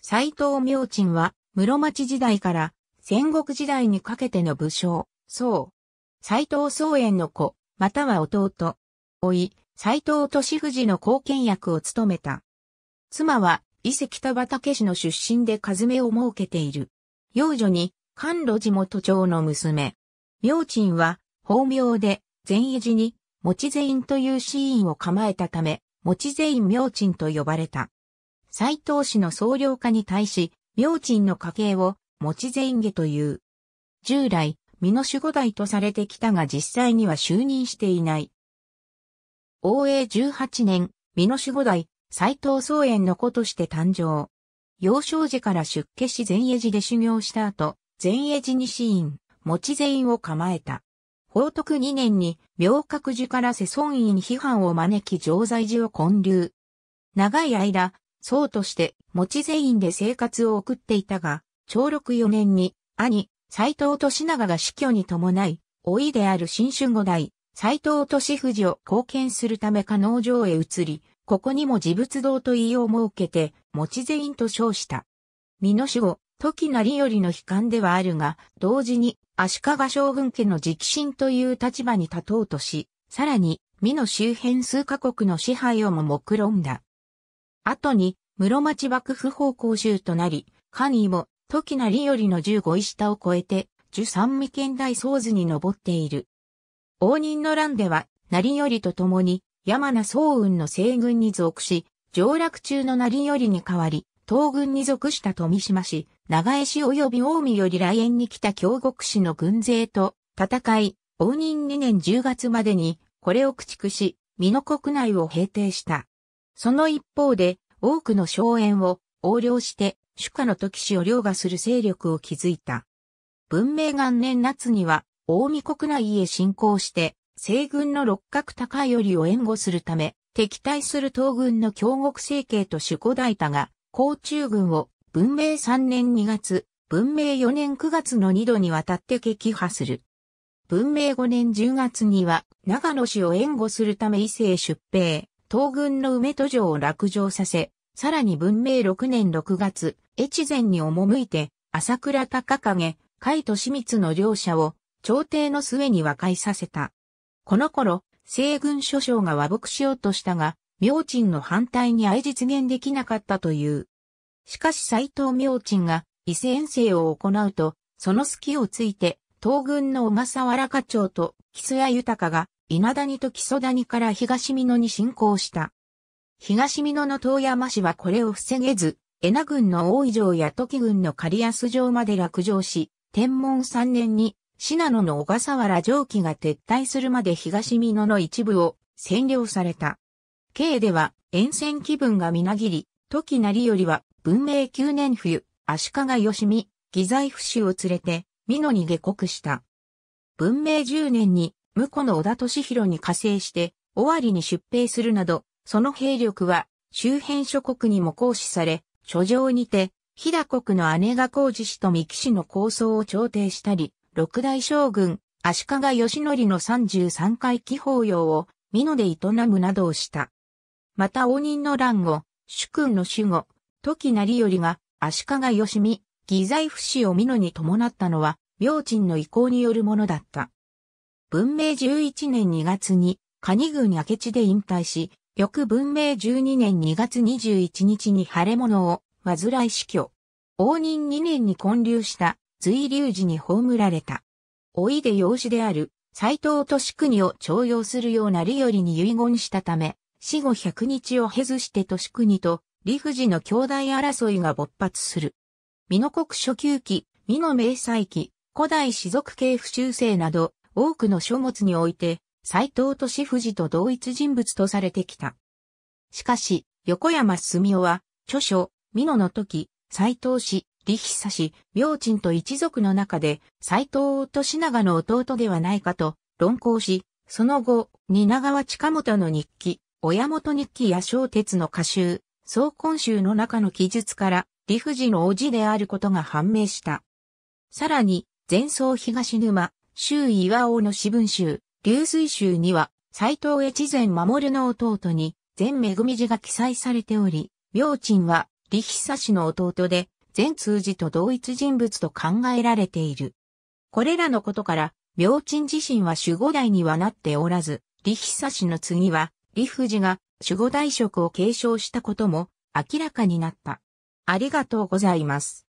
斎藤明珍は、室町時代から戦国時代にかけての武将、宋。斎藤宗縁の子、または弟。おい、斎藤利藤の後見役を務めた。妻は、伊勢北畠氏の出身で和目を設けている。幼女に、関路地元町の娘。明珍は、法名で、善意寺に、持善院という寺院を構えたため、持善明珍と呼ばれた。斎藤氏の総領家に対し、明珍の家系を、持前家という。従来、美濃守護代とされてきたが実際には就任していない。応永18年、美濃守護代、斎藤宗園の子として誕生。幼少時から出家し前衛寺で修行した後、前衛寺死因、持前院を構えた。宝徳2年に、明覚寺から世尊院批判を招き常在寺を建立。長い間、僧として持ち全員で生活を送っていたが、長禄4年に兄、斎藤利長が死去に伴い、老いである新春五代、斎藤利藤を貢献するため加納城へ移り、ここにも自仏堂と言いを設けて、持ち全員と称した。身の守護、時成よりの悲観ではあるが、同時に足利将軍家の直進という立場に立とうとし、さらに、身の周辺数カ国の支配をも目論んだ。後に、室町幕府方向州となり、ニーも、時なりよりの15位下を超えて、十三未見大僧図に登っている。応仁の乱では、成りと共に、山名総雲の西軍に属し、上洛中の成りに代わり、東軍に属した富島氏、長江氏及び近江より来園に来た京極氏の軍勢と戦い、応仁2年10月までに、これを駆逐し、美濃国内を平定した。その一方で、多くの荘園を横領して主家の時氏を凌駕する勢力を築いた。文明元年夏には、大見国内へ侵攻して、西軍の六角高よりを援護するため、敵対する東軍の京極政慶と守護大太が、甲中軍を文明3年2月、文明4年9月の2度にわたって撃破する。文明5年10月には、長野氏を援護するため伊勢へ出兵。東軍の梅戸城を落城させ、さらに文明6年6月、越前に赴いて、朝倉高影、甲斐清水の両者を、朝廷の末に和解させた。この頃、西軍諸将が和睦しようとしたが、明鎮の反対に相実現できなかったという。しかし斎藤明鎮が伊勢遠征を行うと、その隙をついて、東軍の小笠原課長と木須谷豊が稲谷と木曽谷から東美濃に侵攻した。東美濃の遠山氏はこれを防げず、江名郡の大井城や時郡の狩安城まで落城し、天文3年に、信濃の小笠原城記が撤退するまで東美濃の一部を占領された。慶では、沿線気分がみなぎり、時なりよりは、文明9年冬、足利義美、義財不死を連れて、美濃に下国した。文明10年に、婿の小田敏弘に加勢して、尾張に出兵するなど、その兵力は周辺諸国にも行使され、諸城にて、飛騨国の姉が工事氏と三木氏の構想を調停したり、六大将軍、足利義則の33回忌法要を、美濃で営むなどをした。また応仁の乱後、主君の守護、時成頼が、足利義美、義財不死を美濃に伴ったのは、明鎮の意向によるものだった。文明11年2月に、蟹軍明智で引退し、翌文明12年2月21日に腫れ物を、患い死去。応仁2年に混流した、随流寺に葬られた。老いで養子である、斎藤利国を徴用するような利頼に遺言したため、死後百日を経ずして利国と、理不尽の兄弟争いが勃発する。美濃国初級期、美濃明細期、古代士族系不修正など、多くの書物において、斎藤利藤と同一人物とされてきた。しかし、横山澄夫は、著書、美濃の時、斎藤氏、李久氏、明珍と一族の中で、斎藤利長の弟ではないかと論考し、その後、蜷川近本の日記、親元日記や小鉄の歌集、総根集の中の記述から、理不尽の叔父であることが判明した。さらに、前奏東沼、周囲岩尾の私文集、流水集には、斎藤越前守の弟に、全恵字が記載されており、明珍は、李久氏の弟で、全通寺と同一人物と考えられている。これらのことから、明珍自身は守護代にはなっておらず、李久氏の次は、李富士が守護代職を継承したことも明らかになった。ありがとうございます。